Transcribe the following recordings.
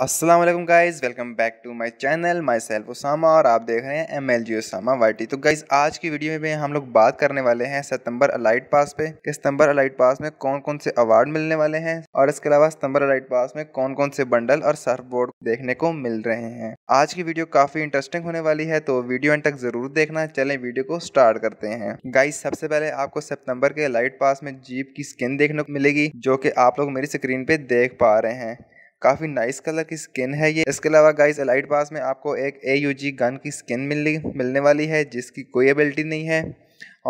अस्सलाम वालेकुम guys welcome back to my channel myself Usama और आप देख रहे हैं M L G Usama Y तो गाइस आज की वीडियो में हम लोग बात करने वाले हैं सितंबर अलाइट पास पे कि सितंबर अलाइट पास में कौन कौन से अवार्ड मिलने वाले हैं और इसके अलावा सितंबर अलाइट पास में कौन कौन से बंडल और सर्फ बोर्ड देखने को मिल रहे हैं आज की वीडियो काफी इंटरेस्टिंग होने वाली है तो वीडियो एंड तक जरूर देखना चले वीडियो को स्टार्ट करते हैं गाइज सबसे पहले आपको सितंबर के अलाइट पास में जीप की स्किन देखने को मिलेगी जो की आप लोग मेरी स्क्रीन पे देख पा रहे हैं काफ़ी नाइस कलर की स्किन है ये इसके अलावा गाइस एलाइट पास में आपको एक ए गन की स्किन मिलनी मिलने वाली है जिसकी कोई एबिलिटी नहीं है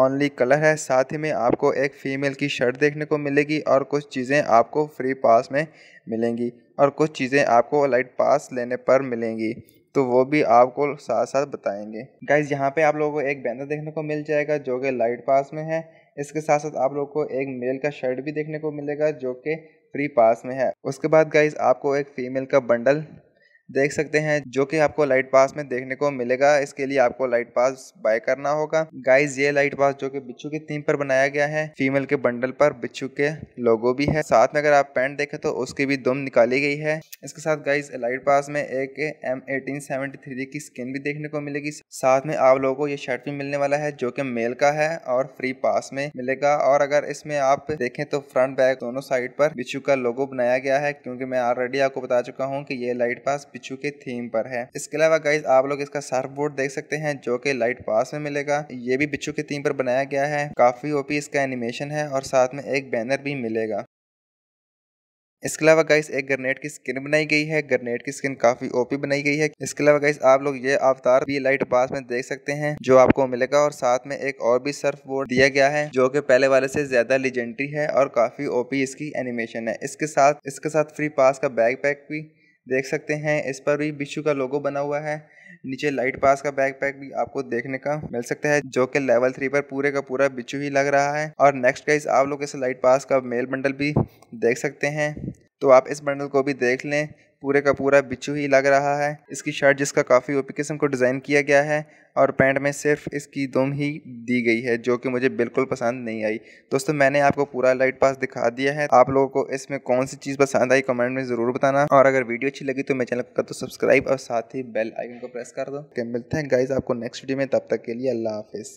ऑनली कलर है साथ ही में आपको एक फ़ीमेल की शर्ट देखने को मिलेगी और कुछ चीज़ें आपको फ्री पास में मिलेंगी और कुछ चीज़ें आपको लाइट पास लेने पर मिलेंगी तो वो भी आपको साथ साथ बताएंगे गाइज यहाँ पे आप लोगों को एक बैनर देखने को मिल जाएगा जो कि लाइट पास में है इसके साथ साथ आप लोग को एक मेल का शर्ट भी देखने को मिलेगा जो कि फ्री पास में है उसके बाद गाइज आपको एक फीमेल का बंडल देख सकते हैं जो कि आपको लाइट पास में देखने को मिलेगा इसके लिए आपको लाइट पास बाय करना होगा गाइज ये लाइट पास जो कि बिच्छू की थीम पर बनाया गया है फीमेल के बंडल पर बिच्छू के लोगो भी है साथ में अगर आप पैंट देखें तो उसकी भी दुम निकाली गई है इसके साथ गाइज लाइट पास में एक एम एटीन सेवेंटी थ्री की स्किन भी देखने को मिलेगी साथ में आप लोगों को ये शर्ट भी मिलने वाला है जो कि मेल का है और फ्री पास में मिलेगा और अगर इसमें आप देखें तो फ्रंट बैक दोनों साइड पर बिच्छू का लोगो बनाया गया है क्योंकि मैं ऑलरेडी आपको बता चुका हूँ कि ये लाइट पास पिछू के थीम पर है इसके अलावा गाइज आप लोग इसका सर्फ बोर्ड देख सकते हैं जो कि लाइट पास में मिलेगा ये भी बिच्छू के थीम पर बनाया गया है काफी ओपी इसका एनिमेशन है और साथ में एक बैनर भी मिलेगा इसके अलावा गाइस एक ग्रेनेड की स्किन बनाई गई है ग्रेनेड की स्किन काफी ओपी बनाई गई है इसके अलावा गाइस आप लोग ये अवतार भी लाइट पास में देख सकते हैं जो आपको मिलेगा और साथ में एक और भी सर्फ बोर्ड दिया गया है जो कि पहले वाले से ज्यादा लेजेंडरी है और काफी ओपी इसकी एनिमेशन है इसके साथ इसके साथ फ्री पास का बैग भी देख सकते हैं इस पर भी बिशु का लोगो बना हुआ है नीचे लाइट पास का बैकपैक भी आपको देखने का मिल सकता है जो कि लेवल थ्री पर पूरे का पूरा बिच्छू ही लग रहा है और नेक्स्ट का आप लोग इस लाइट पास का मेल बंडल भी देख सकते हैं तो आप इस बंडल को भी देख लें पूरे का पूरा बिच्छू ही लग रहा है इसकी शर्ट जिसका काफ़ी ओपी किस्म को डिज़ाइन किया गया है और पैंट में सिर्फ इसकी दुम ही दी गई है जो कि मुझे बिल्कुल पसंद नहीं आई दोस्तों मैंने आपको पूरा लाइट पास दिखा दिया है आप लोगों को इसमें कौन सी चीज़ पसंद आई कमेंट में ज़रूर बताना और अगर वीडियो अच्छी लगी तो मेरे चैनल का तो सब्सक्राइब और साथ ही बेल आइकन को प्रेस कर दो मिलते हैं गाइज आपको नेक्स्ट वीडियो में तब तक के लिए अल्लाह हाफिज़